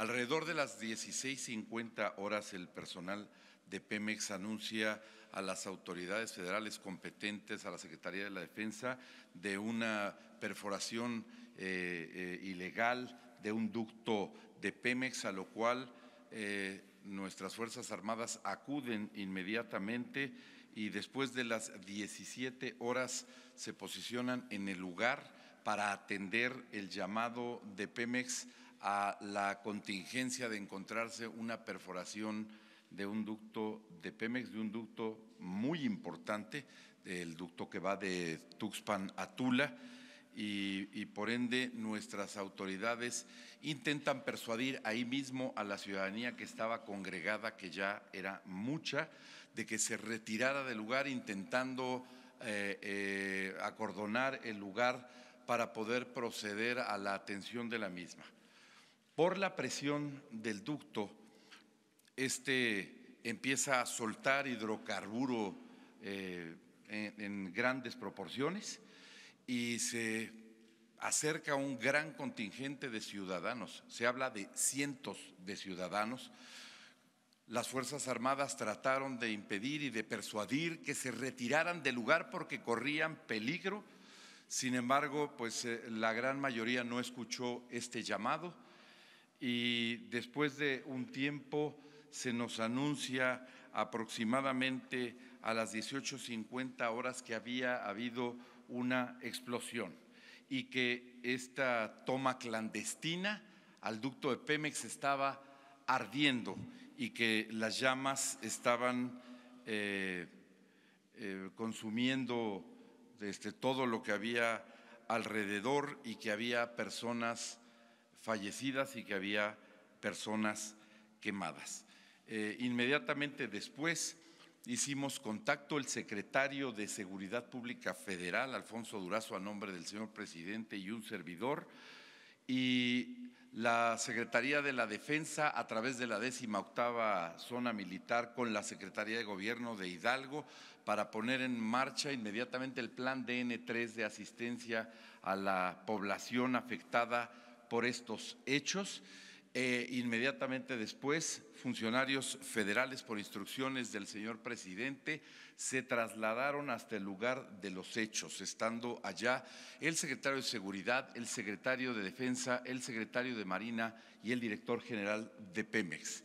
Alrededor de las 16.50 horas el personal de Pemex anuncia a las autoridades federales competentes, a la Secretaría de la Defensa, de una perforación eh, eh, ilegal de un ducto de Pemex, a lo cual eh, nuestras Fuerzas Armadas acuden inmediatamente y después de las 17 horas se posicionan en el lugar para atender el llamado de Pemex a la contingencia de encontrarse una perforación de un ducto de Pemex, de un ducto muy importante, el ducto que va de Tuxpan a Tula, y, por ende nuestras autoridades intentan persuadir ahí mismo a la ciudadanía que estaba congregada, que ya era mucha, de que se retirara del lugar intentando eh, eh, acordonar el lugar para poder proceder a la atención de la misma por la presión del ducto, este empieza a soltar hidrocarburo eh, en, grandes proporciones y se acerca un gran contingente de ciudadanos, se habla de cientos de ciudadanos. Las Fuerzas Armadas trataron de impedir y de persuadir que se retiraran del lugar porque corrían peligro. Sin embargo, pues eh, la gran mayoría no escuchó este llamado y después de un tiempo se nos anuncia aproximadamente a las 18.50 horas que había habido una explosión y que esta toma clandestina al ducto de Pemex estaba ardiendo y que las llamas estaban eh, eh, consumiendo este, todo lo que había alrededor y que había personas fallecidas y que había personas quemadas. Eh, inmediatamente después hicimos contacto el secretario de Seguridad Pública Federal, Alfonso Durazo, a nombre del señor presidente y un servidor, y la Secretaría de la Defensa a través de la décima octava zona militar con la Secretaría de Gobierno de Hidalgo para poner en marcha inmediatamente el plan DN3 de asistencia a la población afectada por estos hechos. Eh, inmediatamente después, funcionarios federales, por instrucciones del señor presidente, se trasladaron hasta el lugar de los hechos, estando allá el secretario de Seguridad, el secretario de Defensa, el secretario de Marina y el director general de Pemex.